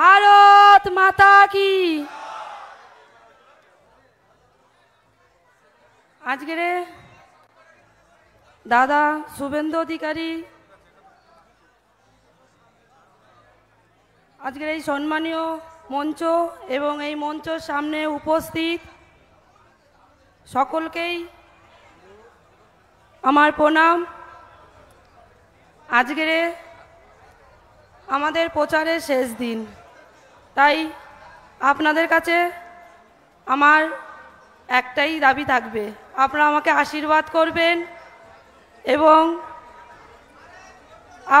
ভারত মাতা কি রে দাদা শুভেন্দু অধিকারী আজকের এই সম্মানীয় মঞ্চ এবং এই মঞ্চের সামনে উপস্থিত সকলকেই আমার প্রণাম আজকের আমাদের প্রচারের শেষ দিন তাই আপনাদের কাছে আমার একটাই দাবি থাকবে আপনারা আমাকে আশীর্বাদ করবেন এবং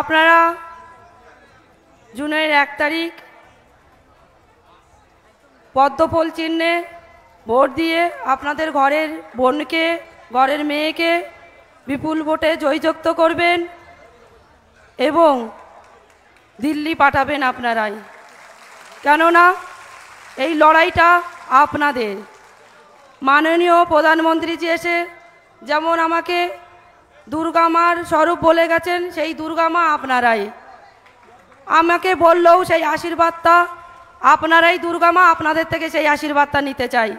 আপনারা জুনের এক তারিখ পদ্মফল চিহ্নে ভোট দিয়ে আপনাদের ঘরের বোনকে ঘরের মেয়েকে বিপুল ভোটে জয়যুক্ত করবেন এবং দিল্লি পাঠাবেন আপনারাই কেননা এই লড়াইটা আপনাদের মাননীয় প্রধানমন্ত্রীজি এসে যেমন আমাকে দুর্গা মার স্বরূপ বলে গেছেন সেই দুর্গা মা আপনারাই আমাকে বললেও সেই আশীর্বাদটা আপনারাই দুর্গা মা আপনাদের থেকে সেই আশীর্বাদটা নিতে চাই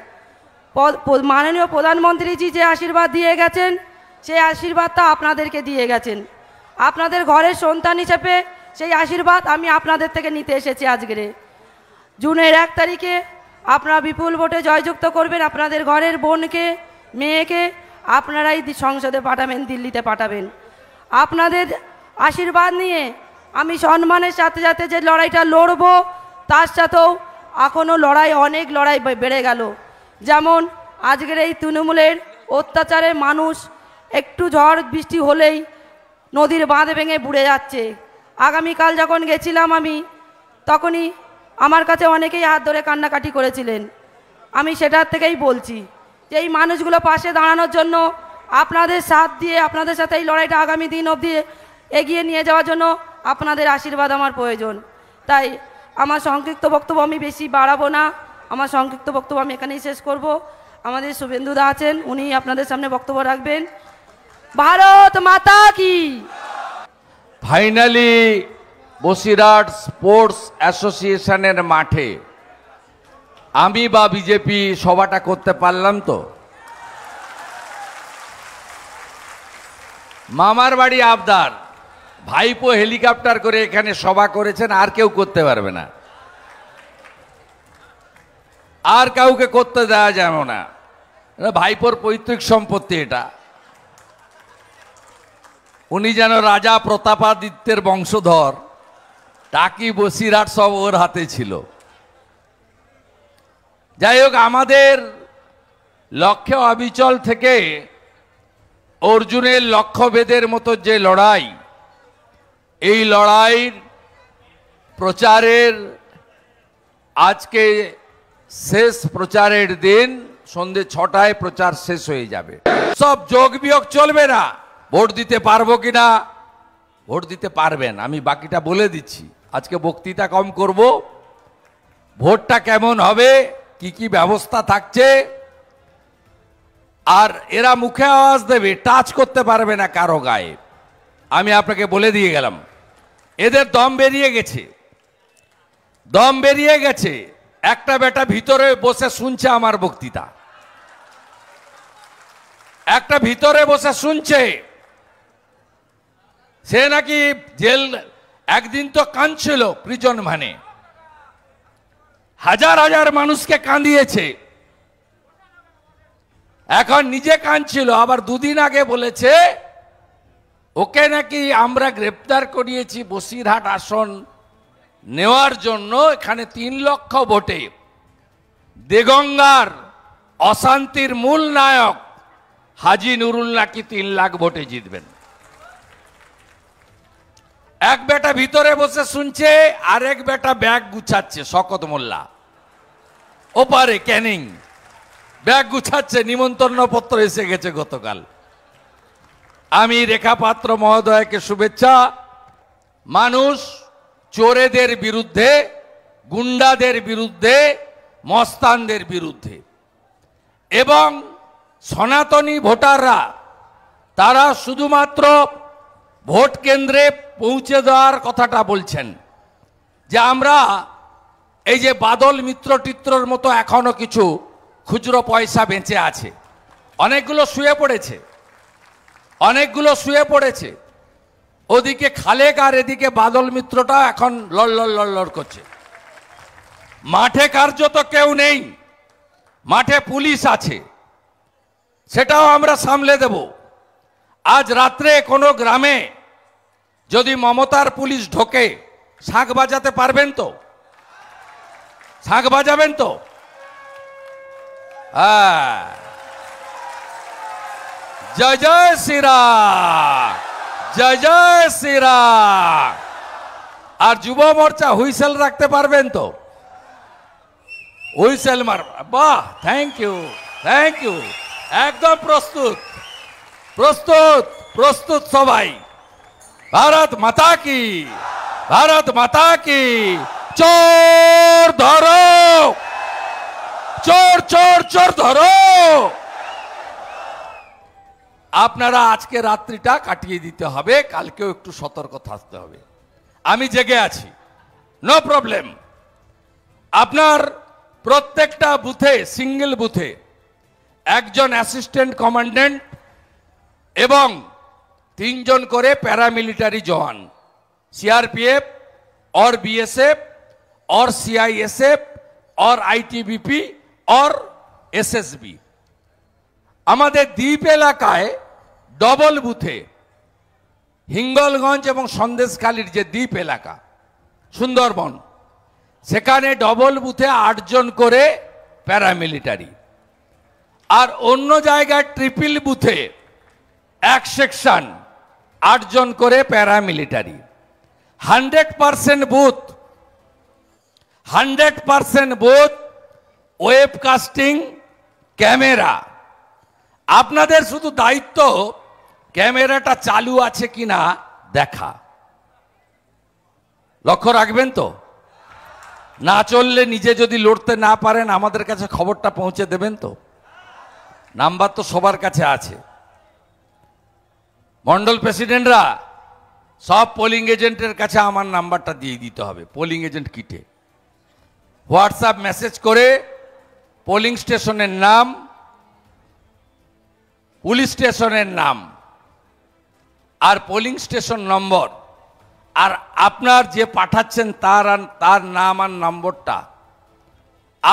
মাননীয় প্রধানমন্ত্রীজি যে আশীর্বাদ দিয়ে গেছেন সেই আশীর্বাদটা আপনাদেরকে দিয়ে গেছেন আপনাদের ঘরের সন্তান হিসেবে সেই আশীর্বাদ আমি আপনাদের থেকে নিতে এসেছি আজকে জুনের এক তারিখে আপনারা বিপুল ভোটে জয়যুক্ত করবেন আপনাদের ঘরের বোনকে মেয়েকে আপনারাই সংসদে পাঠাবেন দিল্লিতে পাঠাবেন আপনাদের আশীর্বাদ নিয়ে আমি সম্মানের সাথে সাথে যে লড়াইটা লড়ব তার সাথেও এখনও লড়াই অনেক লড়াই বেড়ে গেল যেমন আজকের এই তৃণমূলের অত্যাচারে মানুষ একটু ঝড় বৃষ্টি হলেই নদীর বাঁধ ভেঙে বুড়ে যাচ্ছে আগামীকাল যখন গেছিলাম আমি তখনই আমার কাছে অনেকেই হাত ধরে কান্নাকাটি করেছিলেন আমি সেটার থেকেই বলছি যে এই মানুষগুলো পাশে দাঁড়ানোর জন্য আপনাদের সাথ দিয়ে আপনাদের সাথে এই লড়াইটা আগামী দিন অবধি এগিয়ে নিয়ে যাওয়ার জন্য আপনাদের আশীর্বাদ আমার প্রয়োজন তাই আমার সংক্ষিপ্ত বক্তব্য আমি বেশি বাড়াবো না আমার সংক্ষিপ্ত বক্তব্য আমি এখানেই শেষ করব আমাদের শুভেন্দু দা আছেন উনি আপনাদের সামনে বক্তব্য রাখবেন ভারত মাতা কি ফাইনালি বসিরাট স্পোর্টস অ্যাসোসিয়েশনের মাঠে আমি বা বিজেপি সভাটা করতে পারলাম তো মামার বাড়ি আবদার ভাইপো হেলিকপ্টার করে এখানে সভা করেছেন আর কেউ করতে পারবে না আর কাউকে করতে দেওয়া যাবে না ভাইপোর পৈতৃক সম্পত্তি এটা উনি যেন রাজা প্রতাপাদিত্যের বংশধর টাকি বসিরাট সব ওর হাতে ছিল যাই হোক আমাদের লক্ষ্য অবিচল থেকে অর্জুনের লক্ষ্যভেদের মতো যে লড়াই এই লড়াইর প্রচারের আজকে শেষ প্রচারের দিন সন্ধে ছটায় প্রচার শেষ হয়ে যাবে সব যোগ বিয়োগ চলবে না ভোট দিতে পারবো কিনা ভোট দিতে পারবেন আমি বাকিটা বলে দিচ্ছি আজকে বক্তৃতা কম করব ভোটটা কেমন হবে কি কি ব্যবস্থা থাকছে আর এরা মুখে আওয়াজ দেবে টাচ করতে পারবে না কারো গায়ে আমি আপনাকে বলে দিয়ে গেলাম এদের দম বেরিয়ে গেছে দম বেরিয়ে গেছে একটা বেটা ভিতরে বসে শুনছে আমার বক্তৃতা একটা ভিতরে বসে শুনছে সে নাকি জেল একদিন তো কাঁদছিল প্রিজন ভানে হাজার হাজার মানুষকে কাঁদিয়েছে এখন নিজে কাঁদছিল আবার দুদিন আগে বলেছে ওকে নাকি আমরা গ্রেপ্তার করিয়েছি বসিরহাট আসন নেওয়ার জন্য এখানে তিন লক্ষ ভোটে দেগঙ্গার অশান্তির মূল নায়ক হাজি নুরুল নাকি তিন লাখ ভোটে জিতবেন এক বেটা ভিতরে বসে শুনছে আর এক বেটা ব্যাগ গুছাচ্ছে শকত মোল্লা ওপারে ক্যানিং ব্যাগ গুছাচ্ছে নিমন্ত্রণ পত্র এসে গেছে গতকাল আমি রেখা পাত্র মহোদয়কে শুভেচ্ছা মানুষ চোরেদের বিরুদ্ধে গুন্ডাদের বিরুদ্ধে মস্তানদের বিরুদ্ধে এবং সনাতনী ভোটাররা তারা শুধুমাত্র ভোট কেন্দ্রে পৌঁছে দেওয়ার কথাটা বলছেন যে আমরা এই যে বাদল মিত্র টিত্রর মতো এখনও কিছু খুচরো পয়সা বেঁচে আছে অনেকগুলো শুয়ে পড়েছে অনেকগুলো শুয়ে পড়েছে ওদিকে খালেক আর এদিকে বাদল মিত্রটা এখন লড় লড় করছে মাঠে কার্য তো কেউ নেই মাঠে পুলিশ আছে সেটাও আমরা সামলে দেব আজ রাত্রে কোনো গ্রামে যদি মমতার পুলিশ ঢোকে শাঁখ বাজাতে পারবেন তো শাঁখ বাজাবেন তো হ্যাঁ। জয় জয় শিরা জয় জয় শিরা আর যুব মোর্চা হুইসেল রাখতে পারবেন তো হুইসেল মার বাহ থ্যাংক ইউ থ্যাংক ইউ একদম প্রস্তুত প্রস্তুত প্রস্তুত সবাই ভারত মাতা কি ভারত মাতা কি চোর ধরো চোর চোর চোর ধরো আপনারা আজকে রাত্রিটা কাটিয়ে দিতে হবে কালকেও একটু সতর্ক থাকতে হবে আমি জেগে আছি নো প্রবলেম আপনার প্রত্যেকটা বুথে সিঙ্গেল বুথে একজন অ্যাসিস্ট্যান্ট কমান্ডেন্ট এবং তিনজন করে paramilitary jawan CRPF or BSF or CISF or ITBP or SSB আমাদের দ্বীপ এলাকায় ডবল বুথে হিঙ্গলগঞ্জ এবং সন্দেশখালীর যে দ্বীপ এলাকা সুন্দরবন সেখানে ডবল বুথে আটজন করে প্যারামিলিটারি আর অন্য জায়গায় ট্রিপল বুথে এক সেকশন আটজন করে paramilitary hundred percent booth hundred percent booth web casting camera আপনাদের শুধু দায়িত্ব ক্যামেরাটা চালু আছে কি না দেখা লক্ষ্য রাখবেন তো না চললে নিজে যদি লড়তে না পারেন আমাদের কাছে খবরটা পৌঁছে দেবেন তো নাম্বার তো সবার কাছে আছে মণ্ডল প্রেসিডেন্টরা সব পোলিং এজেন্টের কাছে আমার নাম্বারটা দিয়ে দিতে হবে পোলিং এজেন্ট কিটে হোয়াটসঅ্যাপ মেসেজ করে পোলিং স্টেশনের নাম পুলিশ স্টেশনের নাম আর পোলিং স্টেশন নম্বর আর আপনার যে পাঠাচ্ছেন তার তার নাম আর নম্বরটা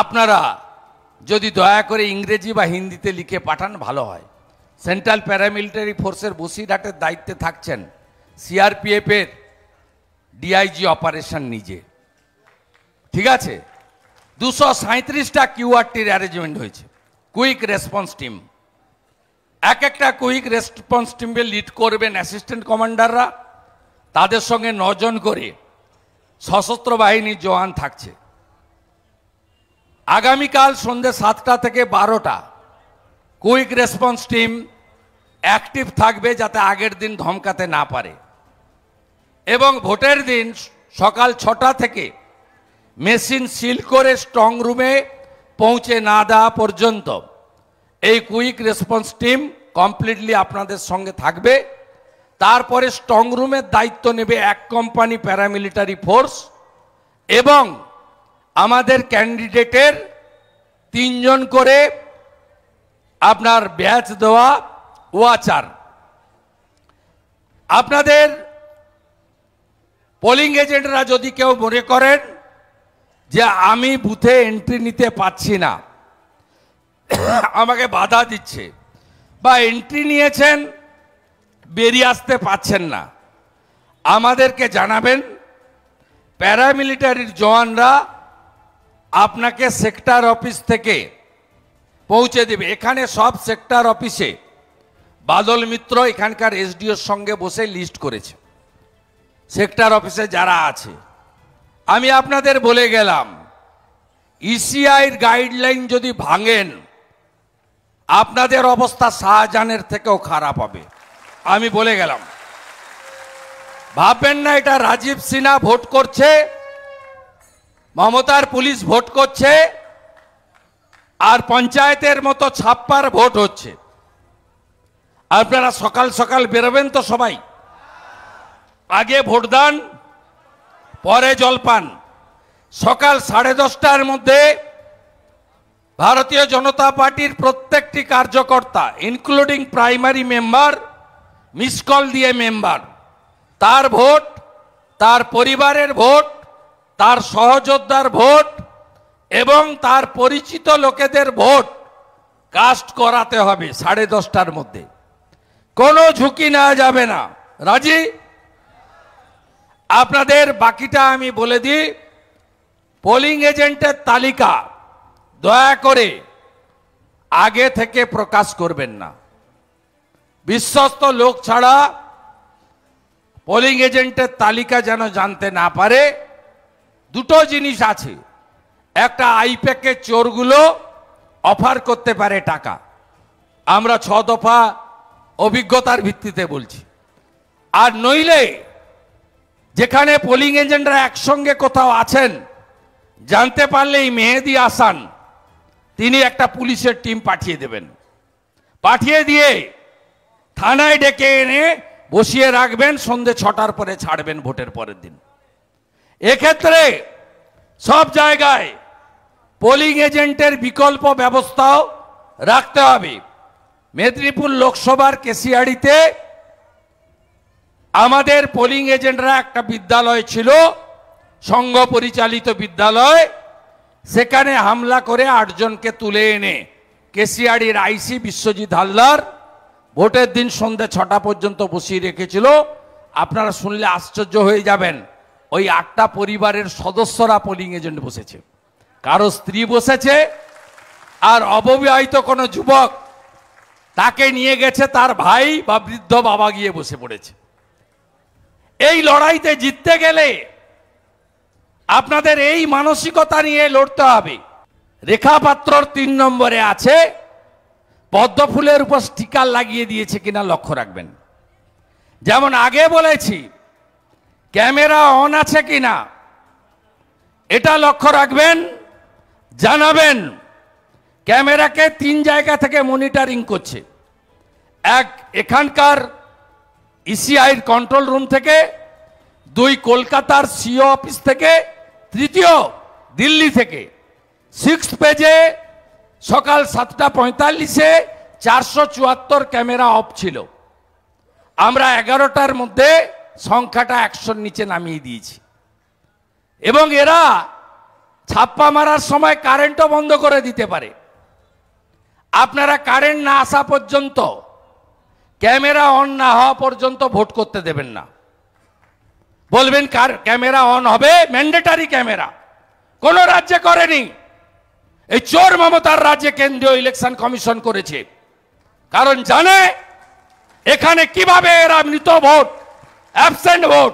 আপনারা যদি দয়া করে ইংরেজি বা হিন্দিতে লিখে পাঠান ভালো হয় সেন্ট্রাল প্যারামিলিটারি ফোর্সের বসিরহাটের দায়িত্বে থাকছেন সিআরপিএফের ডিআইজি অপারেশন নিজে ঠিক আছে দুশো সাঁত্রিশটা কিউআরটির অ্যারেঞ্জমেন্ট হয়েছে কুইক রেসপন্স টিম এক একটা কুইক রেসপন্স টিমে লিড করবেন অ্যাসিস্ট্যান্ট কমান্ডাররা তাদের সঙ্গে নজন করে সশস্ত্র বাহিনীর জওয়ান থাকছে আগামীকাল সন্ধ্যে সাতটা থেকে বারোটা কুইক রেসপন্স টিম অ্যাক্টিভ থাকবে যাতে আগের দিন ধমকাতে না পারে এবং ভোটের দিন সকাল ছটা থেকে মেশিন সিল করে স্ট্রং রুমে পৌঁছে না দেওয়া পর্যন্ত এই কুইক রেসপন্স টিম কমপ্লিটলি আপনাদের সঙ্গে থাকবে তারপরে স্ট্রং রুমের দায়িত্ব নেবে এক কোম্পানি প্যারামিলিটারি ফোর্স এবং আমাদের ক্যান্ডিডেটের তিনজন করে আপনার ব্যাচ দেওয়া ওয়াচার আপনাদের পোলিং এজেন্টরা যদি কেউ মনে করেন যে আমি বুথে এন্ট্রি নিতে পাচ্ছি না আমাকে বাধা দিচ্ছে বা এন্ট্রি নিয়েছেন বেরিয়ে আসতে পাচ্ছেন না আমাদেরকে জানাবেন প্যারামিলিটারির জওয়ানরা আপনাকে সেক্টর অফিস থেকে পৌঁছে দেবে এখানে সব সেক্টর অফিসে বাদল মিত্র এখানকার এসডিওর সঙ্গে বসে লিস্ট করেছে সেক্টর অফিসে যারা আছে আমি আপনাদের বলে গেলাম ইসিআইর e গাইডলাইন যদি ভাঙেন আপনাদের অবস্থা শাহজাহানের থেকেও খারাপ হবে আমি বলে গেলাম ভাববেন না এটা রাজীব সিনহা ভোট করছে মমতার পুলিশ ভোট করছে আর পঞ্চায়েতের মতো ছাপ্পার ভোট হচ্ছে আপনারা সকাল সকাল বেরোবেন তো সবাই আগে ভোটদান পরে জলপান সকাল সাড়ে দশটার মধ্যে ভারতীয় জনতা পার্টির প্রত্যেকটি কার্যকর্তা including primary member miss call দিয়ে মেম্বার তার ভোট তার পরিবারের ভোট তার সহযোদ্ধার ভোট এবং তার পরিচিত লোকেদের ভোট কাস্ট করাতে হবে সাড়ে দশটার মধ্যে কোনো ঝুঁকি নেওয়া যাবে না রাজি আপনাদের বাকিটা আমি বলে দিই পোলিং এজেন্টের তালিকা দয়া করে আগে থেকে প্রকাশ করবেন না বিশ্বস্ত লোক ছাড়া পোলিং এজেন্টের তালিকা যেন জানতে না পারে দুটো জিনিস আছে একটা আইপ্যাকের চোরগুলো অফার করতে পারে টাকা আমরা ছ দফা অভিজ্ঞতার ভিত্তিতে বলছি আর নইলে যেখানে পোলিং এজেন্টরা একসঙ্গে কোথাও আছেন জানতে পারলেই মেহেদি আসান তিনি একটা পুলিশের টিম পাঠিয়ে দেবেন পাঠিয়ে দিয়ে থানায় ডেকে এনে বসিয়ে রাখবেন সন্ধে ছটার পরে ছাড়বেন ভোটের পরের দিন এক্ষেত্রে সব জায়গায় পোলিং এজেন্টের বিকল্প ব্যবস্থাও রাখতে হবে মেদিনীপুর লোকসভার কেসিয়াড়িতে আমাদের পোলিং এজেন্টরা একটা বিদ্যালয় ছিল সংঘ পরিচালিত বিদ্যালয় সেখানে হামলা করে আটজনকে তুলে এনে কেসিয়াড়ির আইসি বিশ্বজিৎ হালদার ভোটের দিন সন্ধ্যে ছটা পর্যন্ত বসিয়ে রেখেছিল আপনারা শুনলে আশ্চর্য হয়ে যাবেন ওই আটটা পরিবারের সদস্যরা পোলিং এজেন্ট বসেছে কারো স্ত্রী বসেছে আর অববাহিত কোনো যুবক তাকে নিয়ে গেছে তার ভাই বা বৃদ্ধ বাবা গিয়ে বসে পড়েছে এই লড়াইতে জিততে গেলে আপনাদের এই মানসিকতা নিয়ে লড়তে হবে রেখাপাত্রর তিন নম্বরে আছে পদ্মফুলের উপর স্টিকার লাগিয়ে দিয়েছে কিনা লক্ষ্য রাখবেন যেমন আগে বলেছি ক্যামেরা অন আছে কিনা এটা লক্ষ্য রাখবেন জানাবেন ক্যামেরাকে তিন জায়গা থেকে মনিটরিং করছে এক এখানকার ইসিআইর কন্ট্রোল রুম থেকে দুই কলকাতার সিও অফিস থেকে তৃতীয় দিল্লি থেকে সিক্স পেজে সকাল সাতটা পঁয়তাল্লিশে চারশো চুয়াত্তর ক্যামেরা অফ ছিল আমরা এগারোটার মধ্যে সংখ্যাটা একশোর নিচে নামিয়ে দিয়েছি এবং এরা ছাপ্পা মারার সময় কারেন্টও বন্ধ করে দিতে পারে আপনারা কারেন্ট না আসা পর্যন্ত ক্যামেরা অন না হওয়া পর্যন্ত ভোট করতে দেবেন না বলবেন কার ক্যামেরা অন হবে ম্যান্ডেটারি ক্যামেরা কোনো রাজ্যে করেনি এই চোর মমতার রাজ্যে কেন্দ্রীয় ইলেকশন কমিশন করেছে কারণ জানে এখানে কিভাবে এরা মৃত ভোট অ্যাবসেন্ট ভোট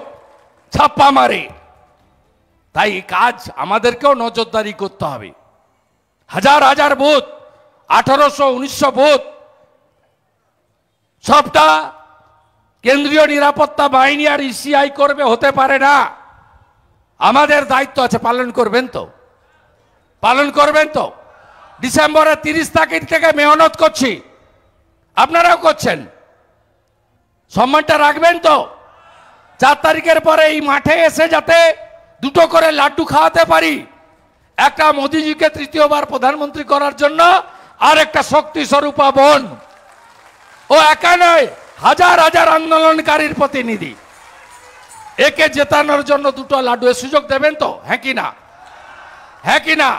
ছাপ্পা মারে তাই কাজ আমাদেরকেও নজরদারি করতে হবে হাজার হাজার বুথ আঠারোশো উনিশশো ভূত সবটা কেন্দ্রীয় নিরাপত্তা বাহিনী আর ইসিআই e করবে হতে পারে না আমাদের দায়িত্ব আছে পালন করবেন তো পালন করবেন তো ডিসেম্বরের তিরিশ তারিখ থেকে মেহনত করছি আপনারাও করছেন সম্মানটা রাখবেন তো চার তারিখের পরে এই মাঠে এসে যাতে দুটো করে লাড্ডু খাওয়াতে পারি একটা মোদিজিকে তৃতীয়বার প্রধানমন্ত্রী করার জন্য আর একটা শক্তি স্বরূপা বোন ও একা নয় হাজার হাজার আন্দোলনকারীর প্রতিনিধি একে জেতানোর জন্য দুটো লাড্ডুয়ের সুযোগ দেবেন তো হ্যাঁ কি না হ্যাঁ কি না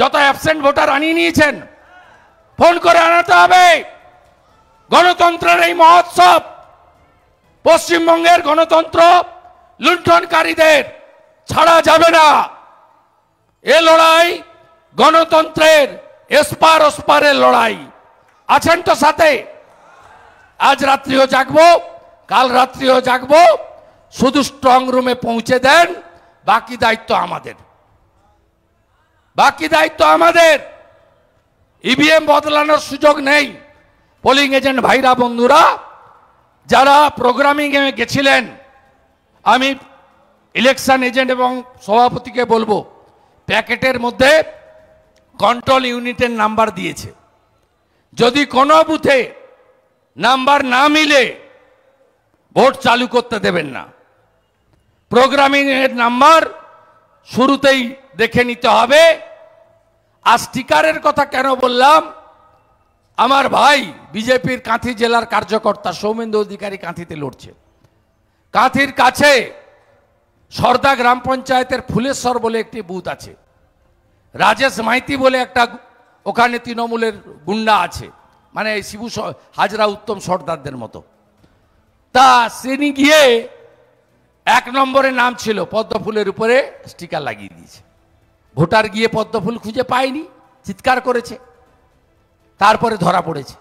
যত অ্যাবসেন্ট ভোটার আনিয়ে নিয়েছেন ফোন করে আনাতে হবে গণতন্ত্রের এই মহোৎসব পশ্চিমবঙ্গের গণতন্ত্র লুণ্ঠনকারীদের ছাড়া যাবে না এ লড়াই গণতন্ত্রের এসপার ওসপারের লড়াই আছেন তো সাথে আজ রাত্রিও জাগবো কাল রাত্রিও জাগবো শুধু স্ট্রং রুমে পৌঁছে দেন বাকি দায়িত্ব আমাদের বাকি দায়িত্ব আমাদের ইভিএম e বদলানোর সুযোগ নেই পোলিং এজেন্ট ভাইরা বন্ধুরা যারা প্রোগ্রামিং এ গেছিলেন আমি ইলেকশন এজেন্ট এবং সভাপতিকে বলবো প্যাকেটের মধ্যে কন্ট্রোল ইউনিটের নাম্বার দিয়েছে যদি কোনো বুথে নাম্বার না মিলে ভোট চালু করতে দেবেন না প্রোগ্রামিংয়ের নাম্বার শুরুতেই দেখে নিতে হবে আর স্টিকারের কথা কেন বললাম আমার ভাই বিজেপির কাঁথি জেলার কার্যকর্তা সৌমেন্দু অধিকারী কাঁথিতে লড়ছে কাঁথির কাছে সর্দা গ্রাম পঞ্চায়েতের ফুলেশ্বর বলে একটি বুথ আছে রাজেশ মাইতি বলে একটা ওখানে তৃণমূলের গুন্ডা আছে মানে শিবু হাজরা উত্তম সর্দারদের মতো তা শ্রেণী গিয়ে এক নম্বরে নাম ছিল পদ্মফুলের উপরে স্টিকার লাগিয়ে দিয়েছে ভোটার গিয়ে পদ্মফুল খুঁজে পায়নি চিৎকার করেছে তারপরে ধরা পড়েছে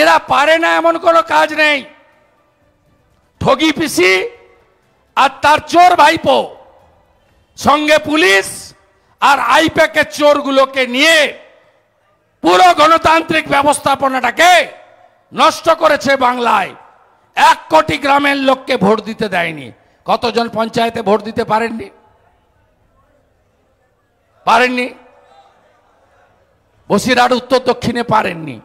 এরা পারে না এমন কোনো কাজ নেই ঠগি পিসি আর তার চোর ভাইপো সঙ্গে পুলিশ আর আইপ্যাকের চোরগুলোকে নিয়ে পুরো গণতান্ত্রিক ব্যবস্থাপনাটাকে নষ্ট করেছে বাংলায় এক কোটি গ্রামের লোককে ভোট দিতে দেয়নি কতজন পঞ্চায়েতে ভোট দিতে পারেননি পারেননি বসিরহাট উত্তর দক্ষিণে পারেননি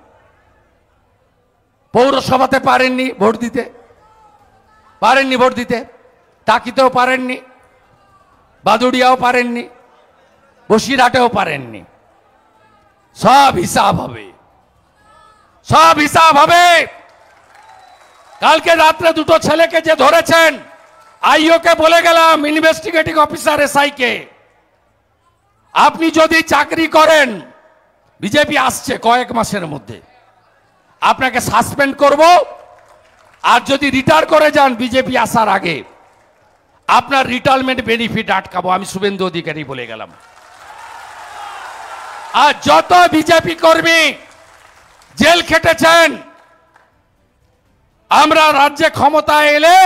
পৌরসভাতে পারেননি ভোট দিতে পারেননি ভোট দিতে টাকিতেও পারেননি বাদুড়িয়াও পারেননি বসিরাটেও পারেননি সব হিসাব হবে সব হিসাব হবে কালকে রাত্রে দুটো ছেলেকে যে ধরেছেন আইওকে বলে গেলাম ইনভেস্টিগেটিং অফিসার এসআইকে আপনি যদি চাকরি করেন বিজেপি আসছে কয়েক মাসের মধ্যে আপনাকে সাসপেন্ড করব আর যদি রিটায়ার করে যান বিজেপি আসার আগে আপনার রিটায়ারমেন্ট বেনিফিট আটকাবো আমি শুভেন্দু অধিকারী বলে গেলাম আর যত বিজেপি কর্মী জেল খেটেছেন আমরা রাজ্যে ক্ষমতা এলে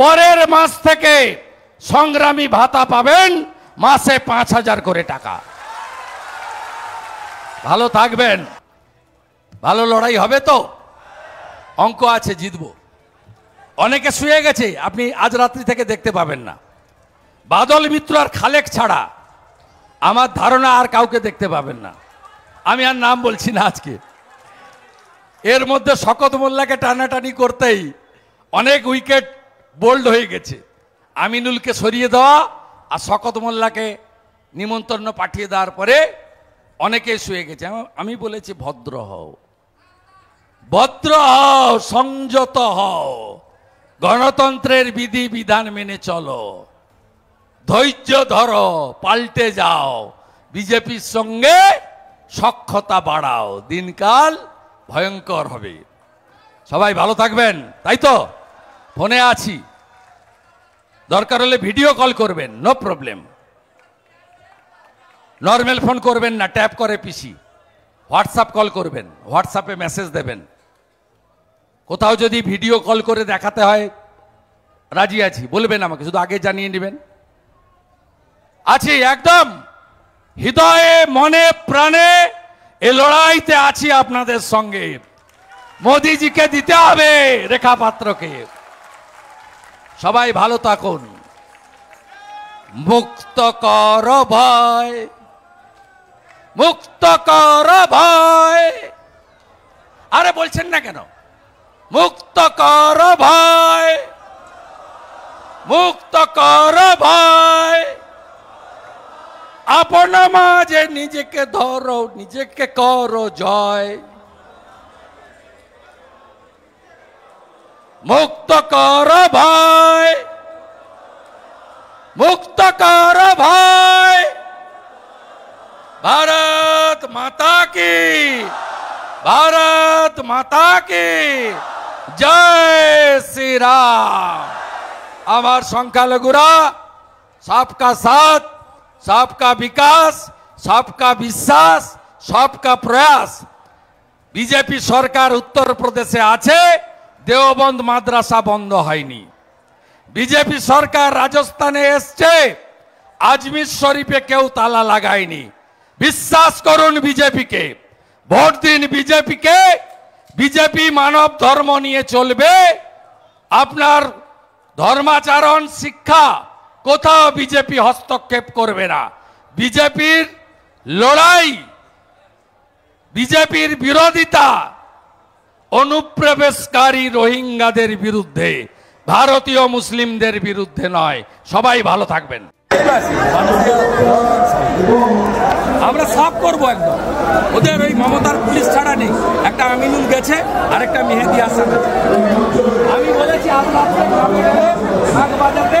পরের মাস থেকে সংগ্রামী ভাতা পাবেন মাসে পাঁচ হাজার করে টাকা ভালো থাকবেন ভালো লড়াই হবে তো অঙ্ক আছে জিতব অনেকে শুয়ে গেছে আপনি আজ রাত্রি থেকে দেখতে পাবেন না বাদল মিত্র আর খালেক ছাড়া আমার ধারণা আর কাউকে দেখতে পাবেন না আমি আর নাম বলছি না আজকে এর মধ্যে শকত মোল্লাকে টানাটানি করতেই অনেক উইকেট বোল্ড হয়ে গেছে আমিনুলকে সরিয়ে দেওয়া আর শকত মোল্লাকে নিমন্ত্রণ পাঠিয়ে দেওয়ার পরে অনেকে শুয়ে গেছে আমি বলেছি ভদ্র হও ভদ্র হও সংযত হও গণতন্ত্রের বিধি বিধান মেনে চলো ধৈর্য ধরো পাল্টে যাও বিজেপির সঙ্গে সক্ষতা বাড়াও দিনকাল ভয়ঙ্কর হবে সবাই ভালো থাকবেন তাই তো ফোনে আছি দরকার হলে ভিডিও কল করবেন নো প্রবলেম নর্মাল ফোন করবেন না ট্যাপ করে পিসি হোয়াটসঅ্যাপ কল করবেন হোয়াটসঅ্যাপে মেসেজ দেবেন কোথাও যদি ভিডিও কল করে দেখাতে হয় রাজি আছি বলবেন আমাকে শুধু আগে জানিয়ে নেবেন আছি একদম হৃদয়ে মনে প্রাণে এ লড়াইতে আছি আপনাদের সঙ্গে মোদিজিকে দিতে হবে রেখা পাত্রকে সবাই ভালো থাকুন মুক্ত কর ভয় মুক্ত কর ভয় আরে বলছেন না কেন মুক্ত কর ভয় মুক্ত কর ভয় আপনা মাঝে নিজেকে ধরো নিজেকে করো জয় মুক্ত কর ভাই মুক্ত কর ভাই ভারত মাতা কি ভারত মাতা কি জয় শ্রীরাম আমার সংখ্যালঘুরা সবকা সাথ সবকা বিকাশ সবকা বিশ্বাস সবকা প্রয়াস বিজেপি সরকার উত্তরপ্রদেশে আছে দেওবন্দ মাদ্রাসা বন্ধ হয়নি বিজেপি সরকার রাজস্থানে এসছে আজমির শরীফে কেউ তালা লাগায়নি বিশ্বাস করুন বিজেপিকে ভোট দিন বিজেপিকে বিজেপি মানব ধর্ম নিয়ে চলবে আপনার ধর্মাচরণ শিক্ষা কোথাও বিজেপি হস্তক্ষেপ করবে না বিজেপির লড়াই বিজেপির বিরোধিতা অনুপ্রবেশকারী রোহিঙ্গাদের বিরুদ্ধে ভারতীয় মুসলিমদের বিরুদ্ধে নয় সবাই ভালো থাকবেন আমরা সাফ করবো একদম ওদের ওই মমতার পুলিশ ছাড়া নেই একটা আমিনুল গেছে আর একটা মেহেদি গেছে আমি বলেছি আস্তে আস্তে বাজাতে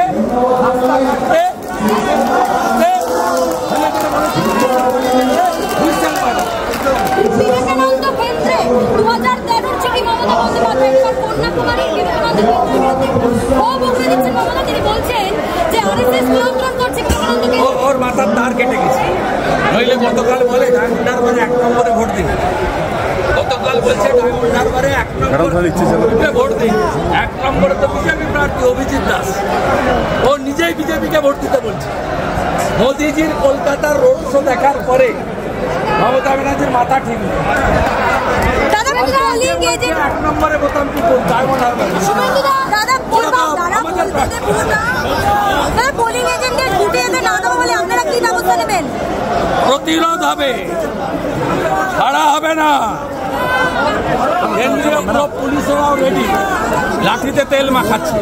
গতকাল বলে ডায়মন্ড হারবারে এক নম্বরে ভোট দিন গতকাল বলছে ডায়মন্ড হারবারে এক নম্বরে ভোট দিন এক নম্বরে তো বিজেপি প্রার্থী অভিজিৎ দাস ও নিজেই বিজেপিকে ভোট দিতে বলছে মোদিজির কলকাতার রোড শো দেখার পরে মমতা ব্যানার্জির মাথা ঠিক এক নম্বরে বোতাম টিপুন এজেন্টদের ছুটি এতে না দেওয়া বলে আপনারা কি ব্যবস্থা নেবেন প্রতিরোধ হবে ছাড়া হবে না কেন্দ্রীয় পুলিশেরাও রেডি লাঠিতে তেল মাখাচ্ছে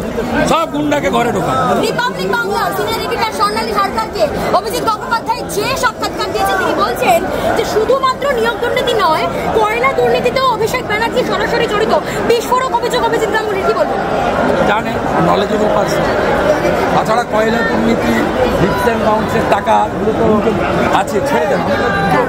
সব গুন্ডাকে ঘরে ঢোকা Republic Bangla senior editor Swarnali Abhijit Gangopadhyay যে সাক্ষাৎকার তিনি বলছেন যে শুধুমাত্র নিয়োগ দুর্নীতি নয় কয়লা দুর্নীতিতেও অভিষেক ব্যানার্জি সরাসরি জড়িত বিস্ফোরক অভিযোগ অভিজিৎ গাঙ্গুলির কি বলবেন জানে নলেজেবল তাছাড়া কয়লা দুর্নীতি হিটস বাউন্সের টাকা আছে ছেড়ে দেন